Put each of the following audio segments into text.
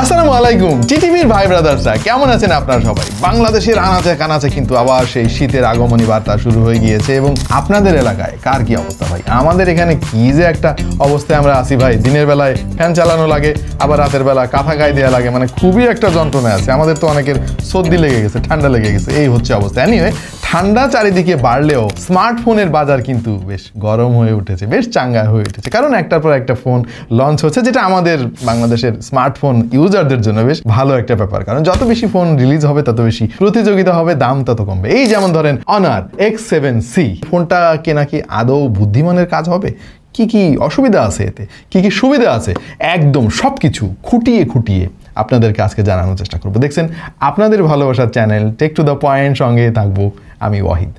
আসসালামু আলাইকুম টিটিভির ভাই ব্রাদার্সরা কেমন আছেন আপনারা সবাই বাংলাদেশের আনাচে কানাচে কিন্তু আবার সেই শীতের আগমনী বার্তা শুরু হয়ে গিয়েছে এবং আপনাদের এলাকায় কার কি অবস্থা ভাই আমাদের এখানে কি যে একটা অবস্থায় আমরা আসি ভাই দিনের বেলায় ফ্যান চালানো লাগে আবার রাতের বেলা কাঁথা গায়ে দেওয়া লাগে মানে খুবই একটা যন্ত্রণা আছে আমাদের তো অনেকের সর্দি লেগে গেছে ঠান্ডা লেগে গেছে এই হচ্ছে অবস্থা এনিওয়ে ঠান্ডা চারিদিকে বাড়লেও স্মার্টফোনের বাজার কিন্তু বেশ গরম হয়ে উঠেছে বেশ চাঙ্গা হয়ে উঠেছে কারণ একটার পর একটা ফোন লঞ্চ হচ্ছে যেটা আমাদের বাংলাদেশের স্মার্টফোন ইউজারদের জন্য বেশ ভালো একটা ব্যাপার কারণ যত বেশি ফোন রিলিজ হবে তত বেশি প্রতিযোগিতা হবে দাম তত কমবে এই যেমন ধরেন অনার এক্স সেভেন সি ফোনটা কে নাকি আদৌ বুদ্ধিমানের কাজ হবে কি কি অসুবিধা আছে এতে কি কি সুবিধা আছে একদম সব কিছু খুঁটিয়ে খুঁটিয়ে আপনাদেরকে আজকে জানানোর চেষ্টা করবো দেখছেন আপনাদের ভালোবাসার channel tech to the point সঙ্গে থাকবো আমি ওয়াহিদ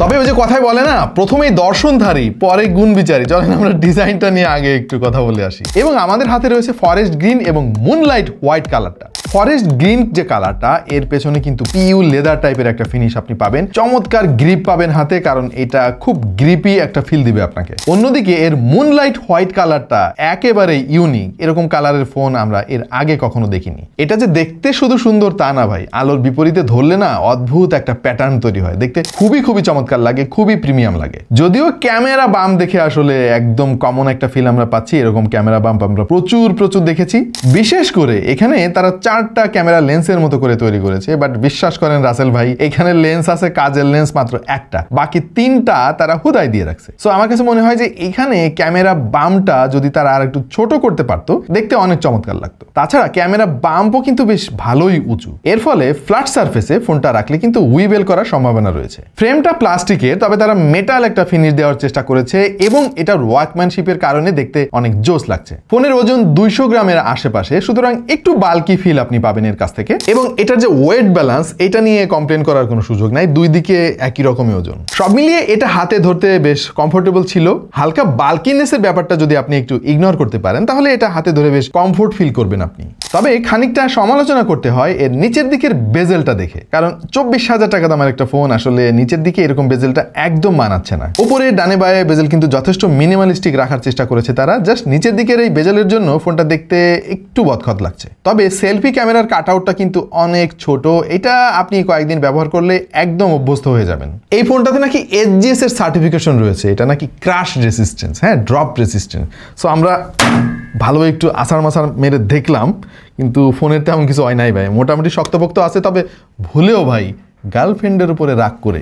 তবে ওই যে কথায় বলে না প্রথমেই দর্শনধারী পরে গুণ বিচারী চলেন আমরা ডিজাইনটা নিয়ে আগে একটু কথা বলে আসি এবং আমাদের হাতে রয়েছে ফরেস্ট গ্রিন এবং মুনলাইট হোয়াইট কালারটা ফরেস্ট গ্রিন যে কালারটা এর পেছনে কিন্তু পিউ লেদার টাইপের একটা ফিনিশ আপনি পাবেন চমৎকার গ্রিপ পাবেন হাতে কারণ এটা খুব গ্রিপি একটা ফিল দিবে আপনাকে অন্যদিকে এর মুনলাইট হোয়াইট কালারটা একেবারে ইউনিক এরকম কালারের ফোন আমরা এর আগে কখনো দেখিনি এটা যে দেখতে শুধু সুন্দর তা না ভাই আলোর বিপরীতে ধরলে না অদ্ভুত একটা প্যাটার্ন তৈরি হয় দেখতে খুবই খুবই চমৎকার লাগে খুবই প্রিমিয়াম লাগে যদিও ক্যামেরা বাম দেখে আসলে একদম কমন একটা ফিল আমরা পাচ্ছি এরকম ক্যামেরা বাম্প আমরা প্রচুর প্রচুর দেখেছি বিশেষ করে এখানে তারা চার চারটা ক্যামেরা লেন্সের মতো করে তৈরি করেছে বাট বিশ্বাস করেন রাসেল ভাই এখানে লেন্স আছে কাজের লেন্স মাত্র একটা বাকি তিনটা তারা হুদায় দিয়ে রাখছে সো আমার কাছে মনে হয় যে এখানে ক্যামেরা বামটা যদি তারা আর একটু ছোট করতে পারত দেখতে অনেক চমৎকার লাগতো তাছাড়া ক্যামেরা বাম্পও কিন্তু বেশ ভালোই উঁচু এর ফলে ফ্ল্যাট সার্ফেসে ফোনটা রাখলে কিন্তু উইবেল করার সম্ভাবনা রয়েছে ফ্রেমটা প্লাস্টিকের তবে তারা মেটাল একটা ফিনিশ দেওয়ার চেষ্টা করেছে এবং এটা ওয়ার্কম্যানশিপের কারণে দেখতে অনেক জোস লাগছে ফোনের ওজন দুইশো গ্রামের আশেপাশে সুতরাং একটু বাল্কি ফিল আপ আপনি পাবেন এর কাছ থেকে এবং এটার যে ওয়েট ব্যালান্স এটা নিয়ে কমপ্লেন করার কোনো সুযোগ নাই দুই দিকে একই রকমই ওজন সব মিলিয়ে এটা হাতে ধরতে বেশ কমফোর্টেবল ছিল হালকা বাল্কিনেসের ব্যাপারটা যদি আপনি একটু ইগনোর করতে পারেন তাহলে এটা হাতে ধরে বেশ কমফোর্ট ফিল করবেন আপনি তবে খানিকটা সমালোচনা করতে হয় এর নিচের দিকের বেজেলটা দেখে কারণ চব্বিশ হাজার টাকা দামের একটা ফোন আসলে নিচের দিকে এরকম বেজেলটা একদম মানাচ্ছে না উপরে ডানে বায়ে বেজেল কিন্তু যথেষ্ট মিনিমালিস্টিক রাখার চেষ্টা করেছে তারা জাস্ট নিচের দিকের এই বেজেলের জন্য ফোনটা দেখতে একটু বদখত লাগছে তবে সেলফি ক্যামেরার কাট আউটটা কিন্তু অনেক ছোট এটা আপনি কয়েকদিন ব্যবহার করলে একদম অভ্যস্ত হয়ে যাবেন এই ফোনটাতে নাকি এস এর সার্টিফিকেশন রয়েছে এটা নাকি ক্রাশ রেসিস্টেন্স হ্যাঁ ড্রপ রেসিস্টেন্স সো আমরা ভালো একটু আসার মাসার মেরে দেখলাম কিন্তু ফোনের তেমন কিছু হয় নাই ভাই মোটামুটি শক্তপোক্ত আছে তবে ভুলেও ভাই গার্লফ্রেন্ডের উপরে রাগ করে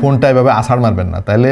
ফোনটা এভাবে আসার মারবেন না তাহলে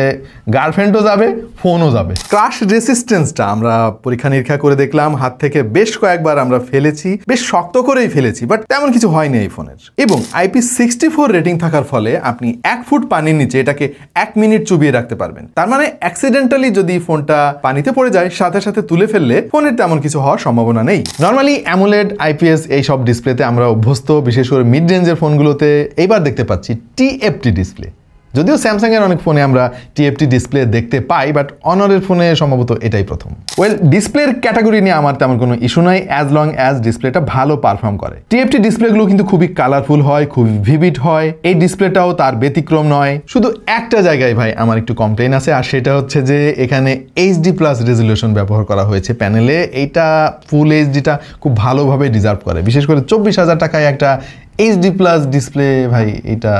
গার্লফ্রেন্ডও যাবে ফোনও যাবে ক্রাশ রেসিস্টেন্সটা আমরা পরীক্ষা নিরীক্ষা করে দেখলাম হাত থেকে বেশ কয়েকবার আমরা ফেলেছি বেশ শক্ত করেই ফেলেছি বাট তেমন কিছু হয়নি এই ফোনের এবং আইপি সিক্সটি ফোর রেটিং থাকার ফলে আপনি এক ফুট পানির নিচে এটাকে এক মিনিট চুবিয়ে রাখতে পারবেন তার মানে অ্যাক্সিডেন্টালি যদি ফোনটা পানিতে পড়ে যায় সাথে সাথে তুলে ফেললে ফোনের তেমন কিছু হওয়ার সম্ভাবনা নেই নর্মালি অ্যামুলেড আইপিএস এই সব ডিসপ্লেতে আমরা অভ্যস্ত বিশেষ করে মিড রেঞ্জের ফোনগুলোতে এইবার দেখতে পাচ্ছি টিএফটি ডিসপ্লে যদিও স্যামসাংয়ের অনেক ফোনে আমরা টিএফটি ডিসপ্লে দেখতে পাই বাট অনরের ফোনে সম্ভবত এটাই প্রথম ওয়েল ডিসপ্লের ক্যাটাগরি নিয়ে আমার তেমন কোনো ইস্যু নাই অ্যাজ লং অ্যাজ ডিসপ্লেটা ভালো পারফর্ম করে টিএফটি ডিসপ্লেগুলো কিন্তু খুবই কালারফুল হয় খুবই ভিভিড হয় এই ডিসপ্লেটাও তার ব্যতিক্রম নয় শুধু একটা জায়গায় ভাই আমার একটু কমপ্লেন আছে আর সেটা হচ্ছে যে এখানে এইচডি প্লাস রেজলিউশন ব্যবহার করা হয়েছে প্যানেলে এইটা ফুল এইচডিটা খুব ভালোভাবে ডিজার্ভ করে বিশেষ করে চব্বিশ হাজার টাকায় একটা এইচডি প্লাস ডিসপ্লে ভাই এটা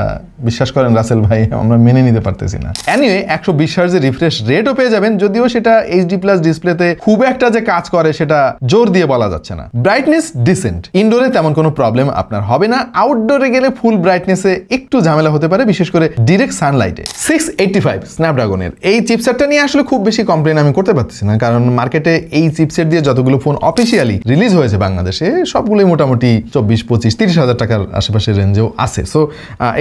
বিশ্বাস করেন রাসেল ভাই আমরা মেনে নিতে পারতেছি না অ্যানিওয়ে একশো বিশ হার্জের রিফ্রেশ রেটও পেয়ে যাবেন যদিও সেটা এইচডি প্লাস ডিসপ্লেতে খুব একটা যে কাজ করে সেটা জোর দিয়ে বলা যাচ্ছে না ব্রাইটনেস ডিসেন্ট ইনডোরে তেমন কোনো প্রবলেম আপনার হবে না আউটডোরে গেলে ফুল ব্রাইটনেসে একটু ঝামেলা হতে পারে বিশেষ করে ডিরেক্ট সানলাইটে সিক্স এইটটি ফাইভ স্ন্যাপড্রাগনের এই চিপসেটটা নিয়ে আসলে খুব বেশি কমপ্লেন আমি করতে পারতেছি না কারণ মার্কেটে এই চিপসেট দিয়ে যতগুলো ফোন অফিসিয়ালি রিলিজ হয়েছে বাংলাদেশে সবগুলোই মোটামুটি চব্বিশ পঁচিশ তিরিশ হাজার টাকার আশেপাশে রেঞ্জেও আছে সো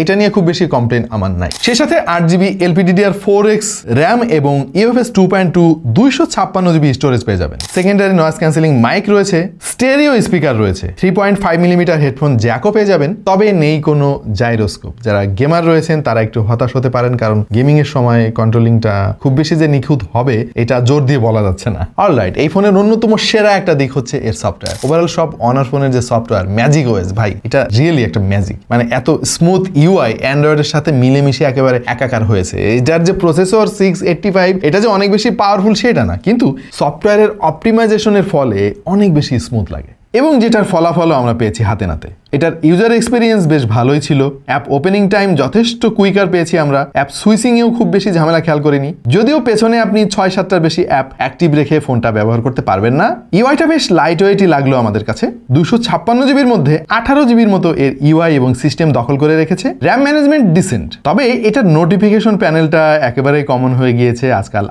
এটা নিয়ে খুব বেশি কমপ্লেন আমার নাই সেই সাথে আট GB LPDDR four X RAM এবং ইউএফএস টু পয়েন্ট টু দুইশো ছাপ্পান্ন জিবি স্টোরেজ পেয়ে যাবেন সেকেন্ডারি নয়েস ক্যান্সেলিং মাইক রয়েছে স্টেরিও স্পিকার রয়েছে three point five millimetre headphone জ্যাকও পেয়ে যাবেন তবে নেই কোনো জাইরোস্কোপ যারা গেমার রয়েছেন তারা একটু হতাশ হতে পারেন কারণ গেমিং এর সময় কন্ট্রোলিংটা খুব বেশি যে নিখুঁত হবে এটা জোর দিয়ে বলা যাচ্ছে না অলরাইট এই ফোনের অন্যতম সেরা একটা দিক হচ্ছে এর সফটওয়্যার ওভারঅল সব অনার ফোনের যে সফটওয়্যার ম্যাজিক ওয়েস ভাই এটা রিয়েলি একটা ম্যাজিক মানে এত স্মুথ ইউআই অ্যান্ড অ্যান্ড্রয়েডের সাথে মিলেমিশে একেবারে একাকার হয়েছে এটার যে প্রসেসর সিক্স এইট্টি ফাইভ এটা যে অনেক বেশি পাওয়ারফুল সেটা না কিন্তু সফটওয়্যারের অপটিমাইজেশনের ফলে অনেক বেশি স্মুথ লাগে এবং যেটার ফলাফলও আমরা পেয়েছি হাতে নাতে এটার ইউজার এক্সপিরিয়েন্স বেশ ভালোই ছিল অ্যাপ ওপেনিং টাইম যথেষ্ট কুইকার পেয়েছি আমরা অ্যাপ সুইচিংয়েও খুব বেশি ঝামেলা খেয়াল করিনি যদিও পেছনে আপনি ছয় সাতটার বেশি অ্যাপ অ্যাক্টিভ রেখে ফোনটা ব্যবহার করতে পারবেন না ইউআইটা বেশ লাইট ওয়েটই লাগলো আমাদের কাছে দুশো ছাপ্পান্ন জিবির মধ্যে আঠারো জিবির মতো এর ইউআই এবং সিস্টেম দখল করে রেখেছে র্যাম ম্যানেজমেন্ট ডিসেন্ট তবে এটার নোটিফিকেশন প্যানেলটা একেবারেই কমন হয়ে গিয়েছে আজকাল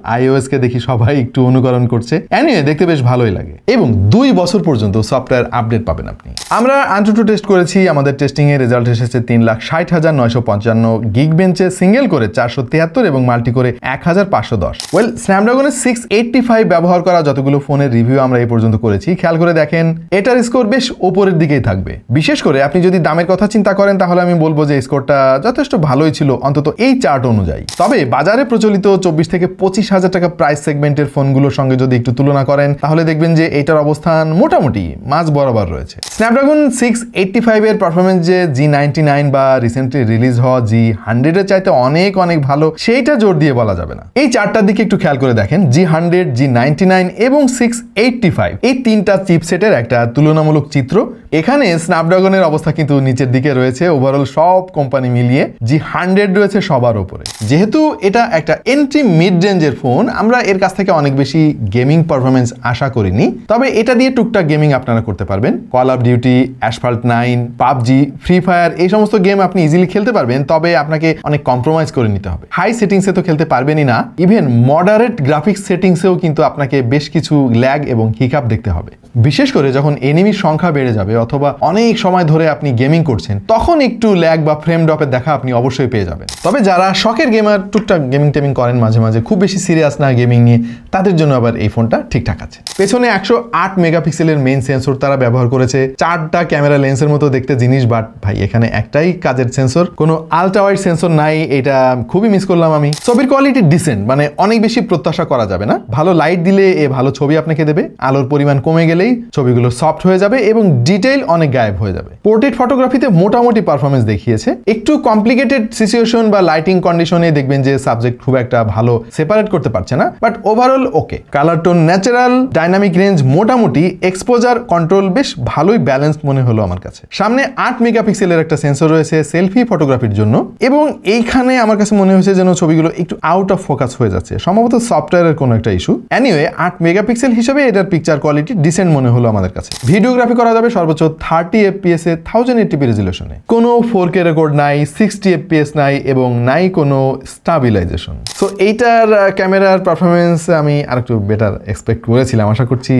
কে দেখি সবাই একটু অনুকরণ করছে অ্যানিওয়ে দেখতে বেশ ভালোই লাগে এবং দুই বছর পর্যন্ত সফটওয়্যার আপডেট পাবেন আপনি আমরা আন্টুটু টেস্ট করেছি আমাদের টেস্টিংয়ে রেজাল্ট এসেছে তিন লাখ ষাট হাজার নয়শো পঞ্চান্ন গিগ বেঞ্চে সিঙ্গেল করে চারশো তিয়াত্তর এবং মাল্টি করে এক হাজার পাঁচশো দশ ওয়েল স্ন্যাপড্রাগনের সিক্স এইটটি ফাইভ ব্যবহার করা যতগুলো ফোনের রিভিউ আমরা এই পর্যন্ত করেছি খেয়াল করে দেখেন এটার স্কোর বেশ ওপরের দিকেই থাকবে বিশেষ করে আপনি যদি দামের কথা চিন্তা করেন তাহলে আমি বলবো যে স্কোরটা যথেষ্ট ভালোই ছিল অন্তত এই চার্ট অনুযায়ী তবে বাজারে প্রচলিত চব্বিশ থেকে পঁচিশ হাজার টাকা প্রাইস সেগমেন্টের ফোনগুলোর সঙ্গে যদি একটু তুলনা করেন তাহলে দেখবেন যে এটার অবস্থান মোটামুটি মাঝ বরাবর রয়েছে স্ন্যাপড্রাগন সিক্স এইটটি এইটটি ফাইভের পারফরমেন্স যে জি নাইন বা রিসেন্টলি রিলিজ হওয়া জি হান্ড্রেডের চাইতে অনেক অনেক ভালো সেইটা জোর দিয়ে বলা যাবে না এই চারটার দিকে একটু খেয়াল করে দেখেন জি হান্ড্রেড জি নাইন এবং সিক্স এইটটি ফাইভ এই তিনটা চিপসেটের একটা তুলনামূলক চিত্র এখানে স্ন্যাপড্রাগনের অবস্থা কিন্তু নিচের দিকে রয়েছে ওভারঅল সব কোম্পানি মিলিয়ে জি হান্ড্রেড রয়েছে সবার ওপরে যেহেতু এটা একটা এন্ট্রি মিড রেঞ্জের ফোন আমরা এর কাছ থেকে অনেক বেশি গেমিং পারফরমেন্স আশা করিনি তবে এটা দিয়ে টুকটাক গেমিং আপনারা করতে পারবেন call of duty asphalt nine online PUBG free fire এই সমস্ত গেম আপনি ইজিলি খেলতে পারবেন তবে আপনাকে অনেক কম্প্রোমাইজ করে নিতে হবে হাই সেটিংসে তো খেলতে পারবেনই না ইভেন মডারেট গ্রাফিক্স সেটিংসেও কিন্তু আপনাকে বেশ কিছু ল্যাগ এবং হিকাপ দেখতে হবে বিশেষ করে যখন এনিমির সংখ্যা বেড়ে যাবে অথবা অনেক সময় ধরে আপনি গেমিং করছেন তখন একটু ল্যাগ বা ফ্রেম ড্রপের দেখা আপনি অবশ্যই পেয়ে যাবেন তবে যারা শখের গেমার টুকটাক গেমিং টেমিং করেন মাঝে মাঝে খুব বেশি সিরিয়াস না গেমিং নিয়ে তাদের জন্য আবার এই ফোনটা ঠিকঠাক আছে পেছনে একশো আট মেগাপিক্সেলের মেইন সেন্সর তারা ব্যবহার করেছে চারটা ক্যামেরা লেন্সের মধ্যে মতো দেখতে জিনিস বাট ভাই এখানে একটাই কাজের সেন্সর কোনো আলট্রাওয়াইড সেন্সর নাই এটা খুবই মিস করলাম আমি ছবির কোয়ালিটি ডিসেন্ট মানে অনেক বেশি প্রত্যাশা করা যাবে না ভালো লাইট দিলে এ ভালো ছবি আপনাকে দেবে আলোর পরিমাণ কমে গেলেই ছবিগুলো সফট হয়ে যাবে এবং ডিটেইল অনেক গায়েব হয়ে যাবে পোর্ট্রেট ফটোগ্রাফিতে মোটামুটি পারফরমেন্স দেখিয়েছে একটু কমপ্লিকেটেড সিচুয়েশন বা লাইটিং কন্ডিশনে দেখবেন যে সাবজেক্ট খুব একটা ভালো সেপারেট করতে পারছে না but overall okay colour tone natural dynamic range মোটামুটি এক্সপোজার কন্ট্রোল বেশ ভালোই ব্যালেন্সড মনে হলো আমার কাছে সামনে আট মেগাপিক্সেলের একটা সেন্সর রয়েছে সেলফি ফটোগ্রাফির জন্য এবং এইখানে আমার কাছে মনে হয়েছে যেন ছবিগুলো একটু আউট অফ ফোকাস হয়ে যাচ্ছে সম্ভবত সফটওয়্যারের কোনো একটা ইস্যু অ্যানিওয়ে আট মেগাপিক্সেল হিসেবে এটার পিকচার কোয়ালিটি ডিসেন্ট মনে হলো আমাদের কাছে ভিডিওগ্রাফি করা যাবে সর্বোচ্চ থার্টি এফপিএস এ থাউজেন্ড এইটিপি রেজুলেশনে কোনো ফোর কে রেকর্ড নাই সিক্সটি এফপিএস নাই এবং নাই কোনো স্টাবিলাইজেশন সো এইটার ক্যামেরার uh, পারফরমেন্স আমি আরেকটু বেটার এক্সপেক্ট করেছিলাম আশা করছি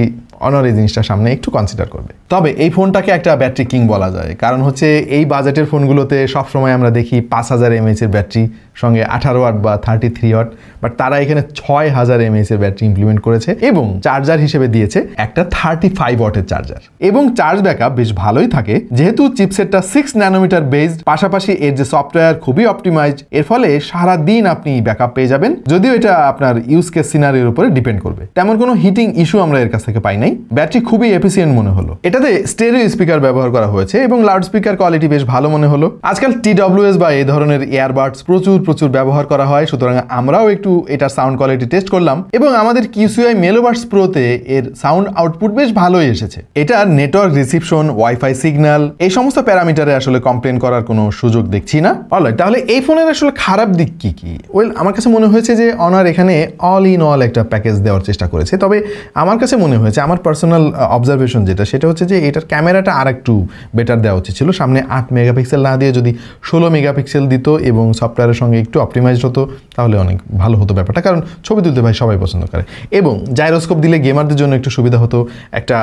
অনার এই জিনিসটা সামনে একটু কনসিডার করবে তবে এই ফোনটাকে একটা ব্যাটারি কিং বলা যায় কারণ হচ্ছে এই বাজেটের ফোনগুলোতে সবসময় আমরা দেখি পাঁচ হাজার এমএইচের ব্যাটারি সঙ্গে আঠারো ওয়াট বা থার্টি থ্রি ওয়াট বাট তারা এখানে ছয় হাজার এমএইচের ব্যাটারি ইমপ্লিমেন্ট করেছে এবং চার্জার হিসেবে দিয়েছে একটা থার্টি ফাইভ ওয়াটের চার্জার এবং চার্জ ব্যাকআপ বেশ ভালোই থাকে যেহেতু চিপসেটটা সিক্স ন্যানোমিটার বেসড পাশাপাশি এর যে সফটওয়্যার খুবই অপটিমাইজড এর ফলে সারা দিন আপনি ব্যাকআপ পেয়ে যাবেন যদিও এটা আপনার ইউজ কেস সিনারির উপরে ডিপেন্ড করবে তেমন কোনো হিটিং ইস্যু আমরা এর কাছ থেকে পাই না নেই ব্যাটারি খুবই এফিসিয়েন্ট মনে হলো এটাতে স্টেরিও স্পিকার ব্যবহার করা হয়েছে এবং লাউড স্পিকার কোয়ালিটি বেশ ভালো মনে হলো আজকাল টিডব্লিউএস বা এই ধরনের ইয়ারবাডস প্রচুর প্রচুর ব্যবহার করা হয় সুতরাং আমরাও একটু এটার সাউন্ড কোয়ালিটি টেস্ট করলাম এবং আমাদের কিউসিআই মেলোবার্স প্রোতে এর সাউন্ড আউটপুট বেশ ভালোই এসেছে এটার নেটওয়ার্ক রিসিপশন ওয়াইফাই সিগন্যাল এই সমস্ত প্যারামিটারে আসলে কমপ্লেন করার কোনো সুযোগ দেখছি না অলরাইট তাহলে এই ফোনের আসলে খারাপ দিক কি কি ওয়েল আমার কাছে মনে হয়েছে যে অনার এখানে অল ইন অল একটা প্যাকেজ দেওয়ার চেষ্টা করেছে তবে আমার কাছে মনে হয়েছে আমার আমার পার্সোনাল অবজারভেশন uh, যেটা সেটা হচ্ছে যে এটার ক্যামেরাটা আর একটু বেটার দেওয়া উচিত ছিল সামনে আট মেগাপিক্সেল না দিয়ে যদি ষোলো মেগাপিক্সেল দিত এবং সফটওয়্যারের সঙ্গে একটু অপটিমাইজড হতো তাহলে অনেক ভালো হতো ব্যাপারটা কারণ ছবি তুলতে ভাই সবাই পছন্দ করে এবং জাইরোস্কোপ দিলে গেমারদের জন্য একটু সুবিধা হতো একটা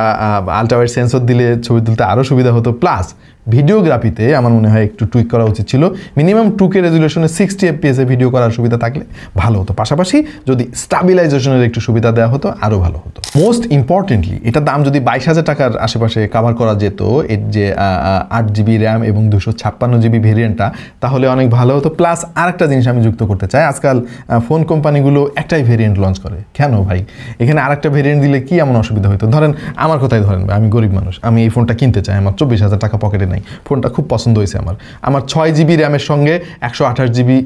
আলট্রাওয়ার সেন্সর দিলে ছবি তুলতে আরও সুবিধা হতো প্লাস ভিডিওগ্রাফিতে আমার মনে হয় একটু টুইক করা উচিত ছিল মিনিমাম টুকে রেজুলেশনে সিক্সটি এফপিএসে ভিডিও করার সুবিধা থাকলে ভালো হতো পাশাপাশি যদি স্টাবিলাইজেশনের একটু সুবিধা দেওয়া হতো আরও ভালো হতো মোস্ট ইম্পর্টেন্টলি এটার দাম যদি বাইশ হাজার টাকার আশেপাশে কাভার করা যেত এর যে আট জিবি র্যাম এবং দুশো ছাপ্পান্ন জিবি ভেরিয়েন্টটা তাহলে অনেক ভালো হতো প্লাস আরেকটা জিনিস আমি যুক্ত করতে চাই আজকাল ফোন কোম্পানিগুলো একটাই ভেরিয়েন্ট লঞ্চ করে কেন ভাই এখানে আরেকটা ভেরিয়েন্ট দিলে কি এমন অসুবিধা হতো ধরেন আমার কথাই ধরেন আমি গরিব মানুষ আমি এই ফোনটা কিনতে চাই আমার চব্বিশ হাজার টাকা পকেটে নাই ফোনটা খুব পছন্দ হয়েছে আমার আমার ছয় জিবি র্যামের সঙ্গে একশো আঠাশ জিবি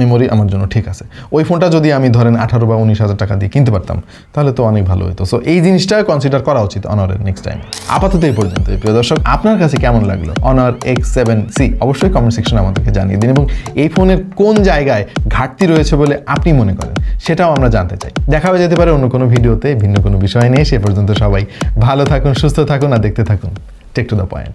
মেমোরি আমার জন্য ঠিক আছে ওই ফোনটা যদি আমি ধরেন আঠারো বা উনিশ হাজার টাকা দিয়ে কিনতে পারতাম তাহলে তো অনেক ভালো হতো সো এই জিনিসটা কনসিডার করা উচিত অনারের নেক্সট টাইম আপাতত এই পর্যন্ত প্রিয় দর্শক আপনার কাছে কেমন লাগলো অনার এক্স সেভেন সি অবশ্যই কমেন্ট সেকশনে আমাদেরকে জানিয়ে দিন এবং এই ফোনের কোন জায়গায় ঘাটতি রয়েছে বলে আপনি মনে করেন সেটাও আমরা জানতে চাই দেখা হয়ে যেতে পারে অন্য কোনো ভিডিওতে ভিন্ন কোনো বিষয় নিয়ে সে পর্যন্ত সবাই ভালো থাকুন সুস্থ থাকুন আর দেখতে থাকুন টেক টু দ্য পয়েন্ট